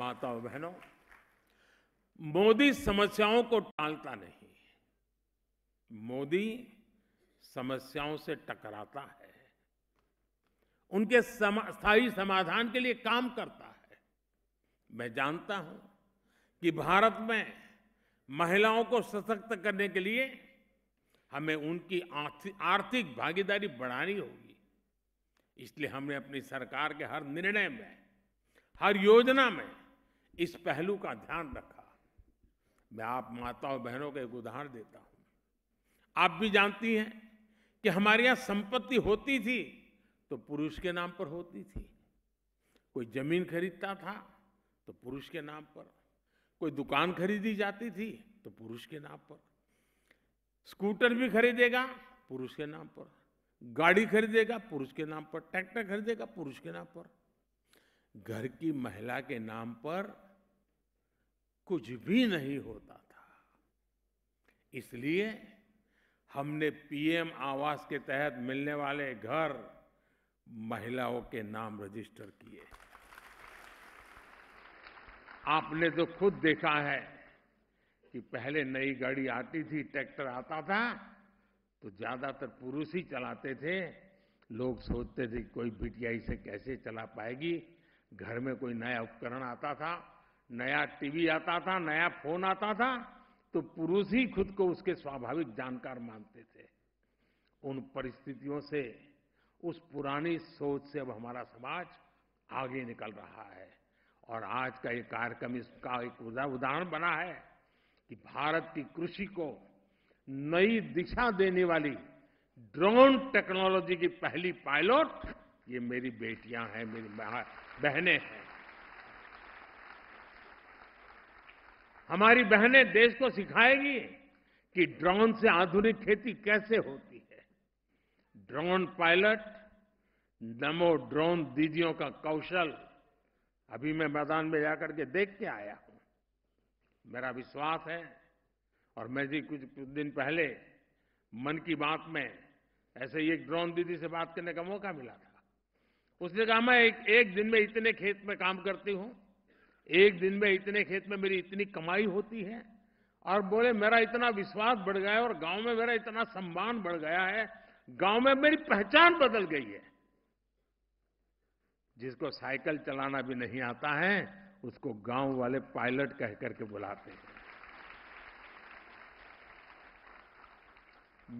माताओं बहनों मोदी समस्याओं को टालता नहीं मोदी समस्याओं से टकराता है उनके स्थायी समाधान के लिए काम करता है मैं जानता हूं कि भारत में महिलाओं को सशक्त करने के लिए हमें उनकी आर्थिक भागीदारी बढ़ानी होगी इसलिए हमने अपनी सरकार के हर निर्णय में हर योजना में इस पहलू का ध्यान रखा मैं आप माताओं बहनों का एक उदाहरण देता हूं आप भी जानती हैं कि हमारे यहां संपत्ति होती थी तो पुरुष के नाम पर होती थी कोई जमीन खरीदता था तो पुरुष के नाम पर कोई दुकान खरीदी जाती थी तो पुरुष के नाम पर स्कूटर भी खरीदेगा पुरुष के नाम पर गाड़ी खरीदेगा पुरुष के नाम पर ट्रैक्टर खरीदेगा पुरुष के नाम पर घर की महिला के नाम पर कुछ भी नहीं होता था इसलिए हमने पीएम आवास के तहत मिलने वाले घर महिलाओं के नाम रजिस्टर किए आपने तो खुद देखा है कि पहले नई गाड़ी आती थी ट्रैक्टर आता था तो ज्यादातर पुरुष ही चलाते थे लोग सोचते थे कोई बिटिया इसे कैसे चला पाएगी घर में कोई नया उपकरण आता था नया टीवी आता था नया फोन आता था तो पुरुष ही खुद को उसके स्वाभाविक जानकार मानते थे उन परिस्थितियों से उस पुरानी सोच से अब हमारा समाज आगे निकल रहा है और आज का ये कार्यक्रम इसका एक उदाहरण बना है कि भारत की कृषि को नई दिशा देने वाली ड्रोन टेक्नोलॉजी की पहली पायलट ये मेरी बेटियां हैं मेरी बहनें हैं हमारी बहनें देश को सिखाएगी कि ड्रोन से आधुनिक खेती कैसे होती है ड्रोन पायलट नमो ड्रोन दीदियों का कौशल अभी मैं मैदान में जाकर के देख के आया हूं मेरा विश्वास है और मैं जी कुछ कुछ दिन पहले मन की बात में ऐसे ही एक ड्रोन दीदी से बात करने का मौका मिला था उसने कहा मैं एक, एक दिन में इतने खेत में काम करती हूं एक दिन में इतने खेत में मेरी इतनी कमाई होती है और बोले मेरा इतना विश्वास बढ़ गया है और गांव में मेरा इतना सम्मान बढ़ गया है गांव में मेरी पहचान बदल गई है जिसको साइकिल चलाना भी नहीं आता है उसको गांव वाले पायलट कह करके बुलाते हैं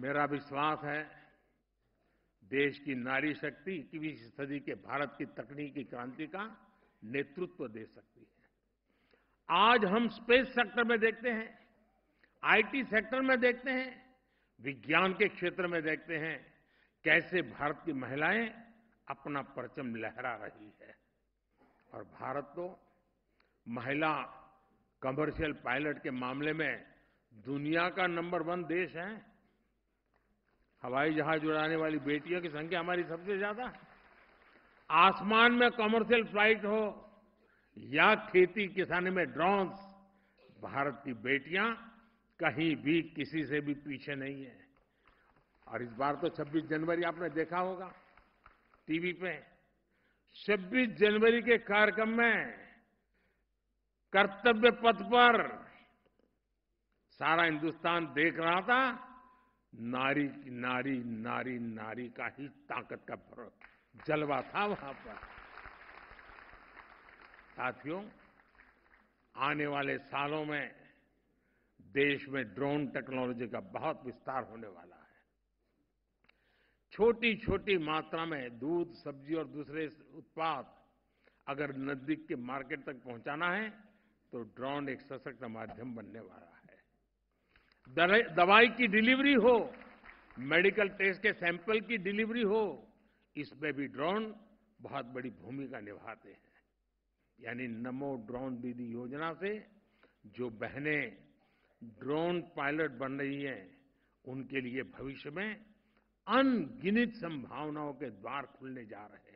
मेरा विश्वास है देश की नारी शक्ति इक्कीस सदी के भारत की तकनीकी क्रांति का नेतृत्व दे सकती है आज हम स्पेस सेक्टर में देखते हैं आईटी सेक्टर में देखते हैं विज्ञान के क्षेत्र में देखते हैं कैसे भारत की महिलाएं अपना परचम लहरा रही है और भारत तो महिला कमर्शियल पायलट के मामले में दुनिया का नंबर वन देश है हवाई जहाज उड़ाने वाली बेटियों की संख्या हमारी सबसे ज्यादा आसमान में कमर्शियल फ्लाइट हो या खेती किसानी में ड्रोन्स भारत की बेटियां कहीं भी किसी से भी पीछे नहीं है और इस बार तो 26 जनवरी आपने देखा होगा टीवी पे 26 जनवरी के कार्यक्रम में कर्तव्य पथ पर सारा हिंदुस्तान देख रहा था नारी नारी नारी नारी का ही ताकत का जलवा था वहां पर साथियों आने वाले सालों में देश में ड्रोन टेक्नोलॉजी का बहुत विस्तार होने वाला है छोटी छोटी मात्रा में दूध सब्जी और दूसरे उत्पाद अगर नजदीक के मार्केट तक पहुंचाना है तो ड्रोन एक सशक्त माध्यम बनने वाला है दवाई की डिलीवरी हो मेडिकल टेस्ट के सैंपल की डिलीवरी हो इसमें भी ड्रोन बहुत बड़ी भूमिका निभाते हैं यानी नमो ड्रोन दीदी योजना से जो बहनें ड्रोन पायलट बन रही हैं उनके लिए भविष्य में अनगिनित संभावनाओं के द्वार खुलने जा रहे हैं